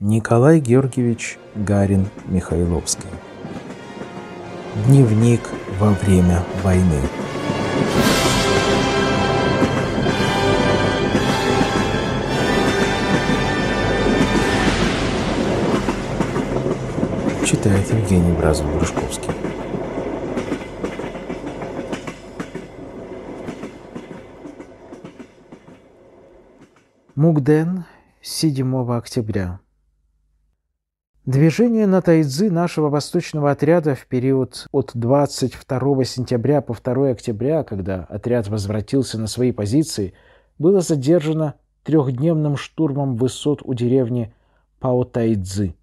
Николай Георгиевич Гарин Михайловский. Дневник во время войны. Читает Евгений Бразов-Грушковский. Мукден, 7 октября Движение на тайцзы нашего восточного отряда в период от 22 сентября по 2 октября, когда отряд возвратился на свои позиции, было задержано трехдневным штурмом высот у деревни Паотайцзы.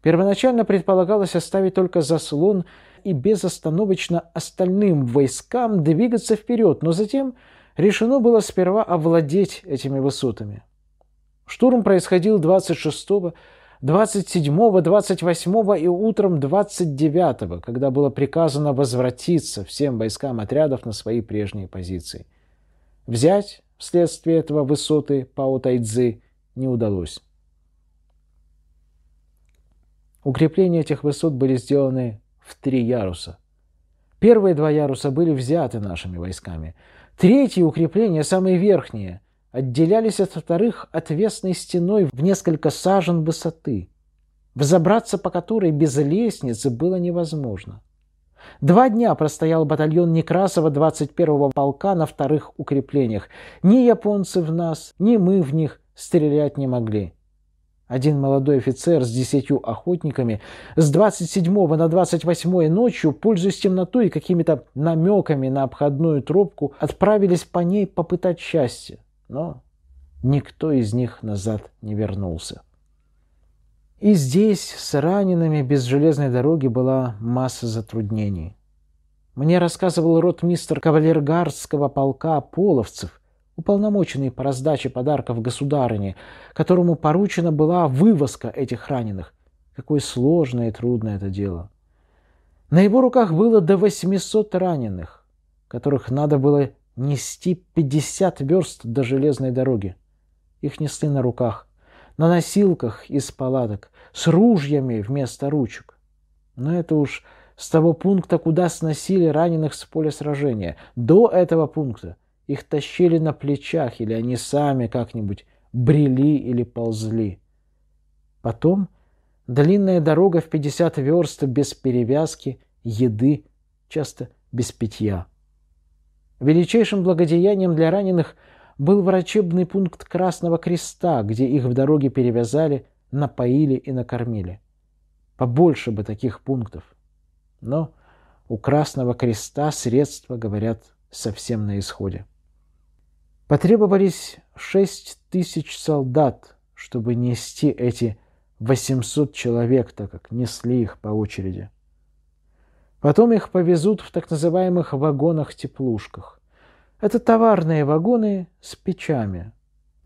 Первоначально предполагалось оставить только заслон и безостановочно остальным войскам двигаться вперед, но затем решено было сперва овладеть этими высотами. Штурм происходил 26 27, 28 и утром 29, когда было приказано возвратиться всем войскам отрядов на свои прежние позиции. Взять вследствие этого высоты Пао Тайдзи не удалось. Укрепления этих высот были сделаны в три яруса. Первые два яруса были взяты нашими войсками. Третье укрепление, самые верхние – отделялись от вторых отвесной стеной в несколько сажен высоты, взобраться по которой без лестницы было невозможно. Два дня простоял батальон Некрасова 21-го полка на вторых укреплениях. Ни японцы в нас, ни мы в них стрелять не могли. Один молодой офицер с десятью охотниками с 27 на 28 ночью, пользуясь темнотой и какими-то намеками на обходную трубку отправились по ней попытать счастье но никто из них назад не вернулся. И здесь с ранеными без железной дороги была масса затруднений. Мне рассказывал ротмистр кавалергардского полка половцев, уполномоченный по раздаче подарков государыне, которому поручена была вывозка этих раненых. Какое сложное и трудное это дело. На его руках было до 800 раненых, которых надо было нести 50 верст до железной дороги. Их несли на руках, на носилках из палаток, с ружьями вместо ручек. Но это уж с того пункта, куда сносили раненых с поля сражения. До этого пункта их тащили на плечах, или они сами как-нибудь брели или ползли. Потом длинная дорога в 50 верст без перевязки, еды, часто без питья. Величайшим благодеянием для раненых был врачебный пункт Красного Креста, где их в дороге перевязали, напоили и накормили. Побольше бы таких пунктов. Но у Красного Креста средства, говорят, совсем на исходе. Потребовались 6 тысяч солдат, чтобы нести эти 800 человек, так как несли их по очереди. Потом их повезут в так называемых вагонах-теплушках. Это товарные вагоны с печами.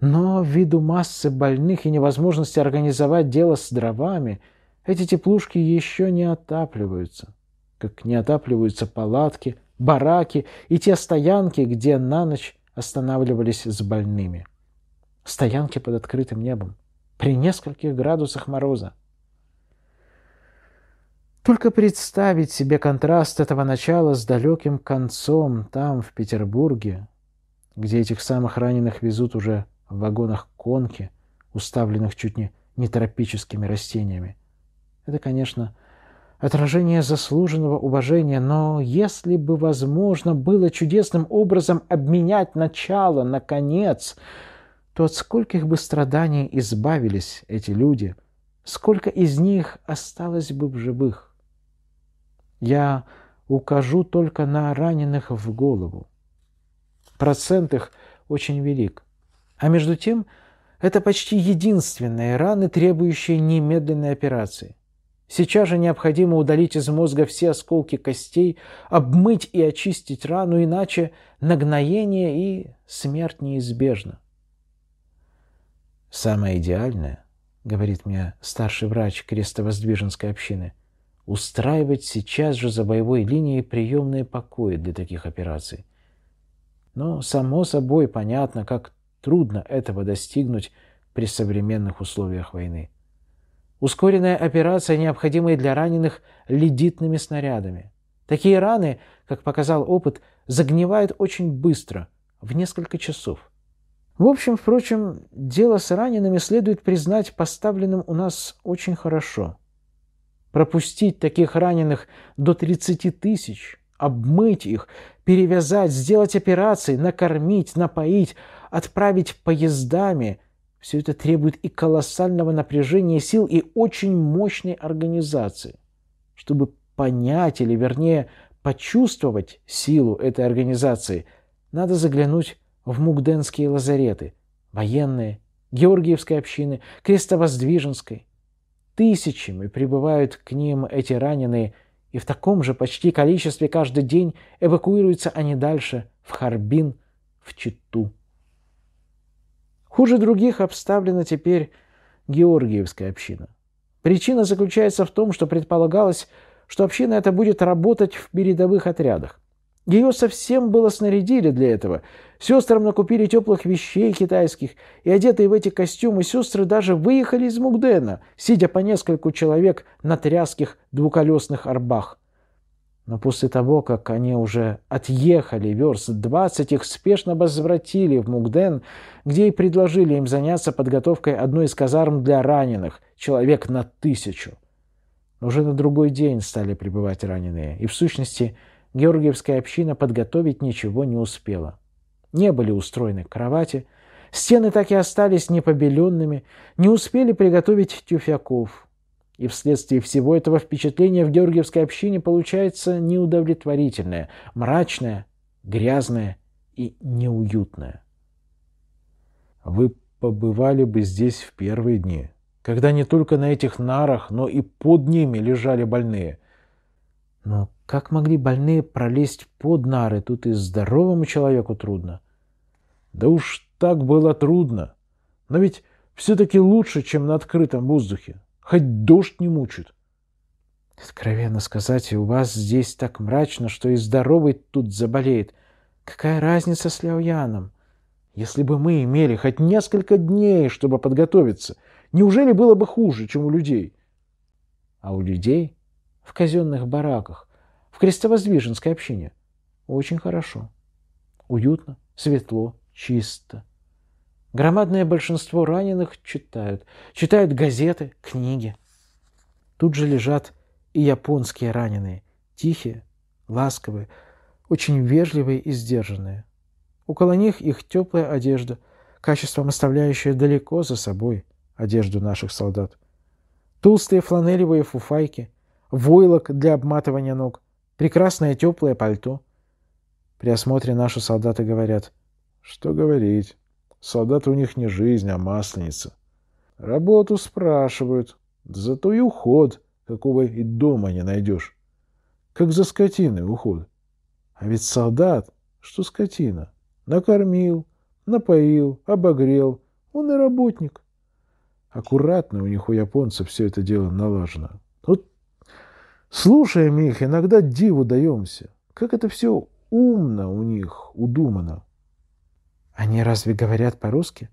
Но ввиду массы больных и невозможности организовать дело с дровами, эти теплушки еще не отапливаются. Как не отапливаются палатки, бараки и те стоянки, где на ночь останавливались с больными. Стоянки под открытым небом, при нескольких градусах мороза. Только представить себе контраст этого начала с далеким концом там, в Петербурге, где этих самых раненых везут уже в вагонах конки, уставленных чуть не нетропическими растениями. Это, конечно, отражение заслуженного уважения, но если бы возможно было чудесным образом обменять начало на конец, то от скольких бы страданий избавились эти люди, сколько из них осталось бы в живых. Я укажу только на раненых в голову. Процент их очень велик. А между тем, это почти единственные раны, требующие немедленной операции. Сейчас же необходимо удалить из мозга все осколки костей, обмыть и очистить рану, иначе нагноение и смерть неизбежна. «Самое идеальное», — говорит мне старший врач крестовоздвиженской общины — устраивать сейчас же за боевой линией приемные покои для таких операций. Но, само собой, понятно, как трудно этого достигнуть при современных условиях войны. Ускоренная операция необходимая для раненых ледитными снарядами. Такие раны, как показал опыт, загнивают очень быстро, в несколько часов. В общем, впрочем, дело с ранеными следует признать поставленным у нас очень хорошо – пропустить таких раненых до 30 тысяч, обмыть их, перевязать, сделать операции, накормить, напоить, отправить поездами. Все это требует и колоссального напряжения сил, и очень мощной организации. Чтобы понять, или вернее почувствовать силу этой организации, надо заглянуть в мугденские лазареты, военные, Георгиевской общины, Крестовоздвиженской, Тысячами прибывают к ним эти раненые, и в таком же почти количестве каждый день эвакуируются они дальше, в Харбин, в Читу. Хуже других обставлена теперь Георгиевская община. Причина заключается в том, что предполагалось, что община эта будет работать в передовых отрядах. Ее совсем было снарядили для этого. Сестрам накупили теплых вещей китайских, и одетые в эти костюмы сестры даже выехали из Мугдена, сидя по нескольку человек на тряских двуколесных арбах. Но после того, как они уже отъехали верст двадцать, их спешно возвратили в Мугден, где и предложили им заняться подготовкой одной из казарм для раненых, человек на тысячу. Уже на другой день стали прибывать раненые, и в сущности – Георгиевская община подготовить ничего не успела. Не были устроены кровати, стены так и остались непобеленными, не успели приготовить тюфяков. И вследствие всего этого впечатление в Георгиевской общине получается неудовлетворительное, мрачное, грязное и неуютное. Вы побывали бы здесь в первые дни, когда не только на этих нарах, но и под ними лежали больные – но как могли больные пролезть под нары? Тут и здоровому человеку трудно. Да уж так было трудно. Но ведь все-таки лучше, чем на открытом воздухе. Хоть дождь не мучит. Откровенно сказать, у вас здесь так мрачно, что и здоровый тут заболеет. Какая разница с Ляуяном? Если бы мы имели хоть несколько дней, чтобы подготовиться, неужели было бы хуже, чем у людей? А у людей в казенных бараках, в крестовоздвиженской общине. Очень хорошо. Уютно, светло, чисто. Громадное большинство раненых читают. Читают газеты, книги. Тут же лежат и японские раненые. Тихие, ласковые, очень вежливые и сдержанные. Около них их теплая одежда, качеством оставляющая далеко за собой одежду наших солдат. Толстые фланелевые фуфайки, войлок для обматывания ног, прекрасное теплое пальто. При осмотре наши солдаты говорят, что говорить, солдаты у них не жизнь, а масленица. Работу спрашивают, зато и уход, какого и дома не найдешь. Как за скотиной уход. А ведь солдат, что скотина, накормил, напоил, обогрел, он и работник. Аккуратно у них у японцев все это дело налажено. Слушаем их, иногда диву даемся. Как это все умно у них удумано. Они разве говорят по-русски?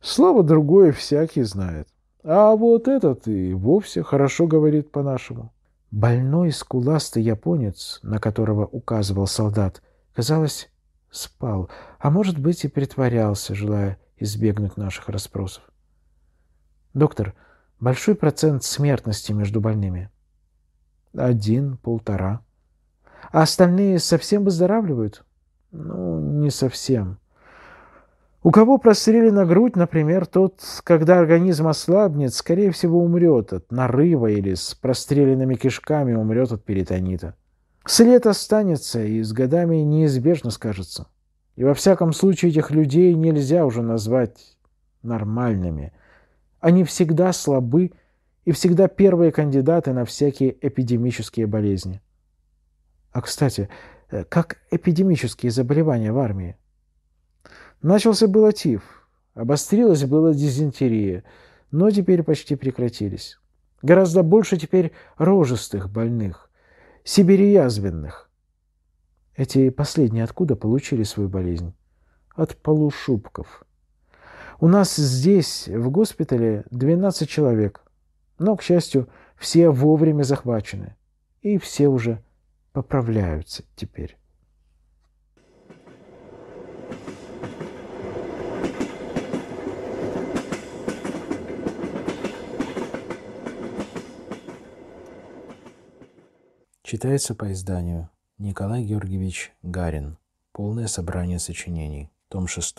Слово другое всякий знает. А вот этот и вовсе хорошо говорит по-нашему. Больной скуластый японец, на которого указывал солдат, казалось, спал, а может быть и притворялся, желая избегнуть наших расспросов. «Доктор, большой процент смертности между больными один, полтора. А остальные совсем выздоравливают? Ну, не совсем. У кого прострели на грудь, например, тот, когда организм ослабнет, скорее всего умрет от нарыва или с простреленными кишками умрет от перитонита. След останется и с годами неизбежно скажется. И во всяком случае этих людей нельзя уже назвать нормальными. Они всегда слабы и всегда первые кандидаты на всякие эпидемические болезни. А, кстати, э, как эпидемические заболевания в армии? Начался было тиф, обострилась была дизентерия, но теперь почти прекратились. Гораздо больше теперь рожестых больных, сибириязвенных. Эти последние откуда получили свою болезнь? От полушубков. У нас здесь, в госпитале, 12 человек. Но, к счастью, все вовремя захвачены. И все уже поправляются теперь. Читается по изданию Николай Георгиевич Гарин. Полное собрание сочинений. Том 6.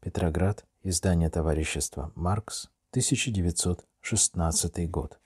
Петроград. Издание товарищества «Маркс», 1900 16 год.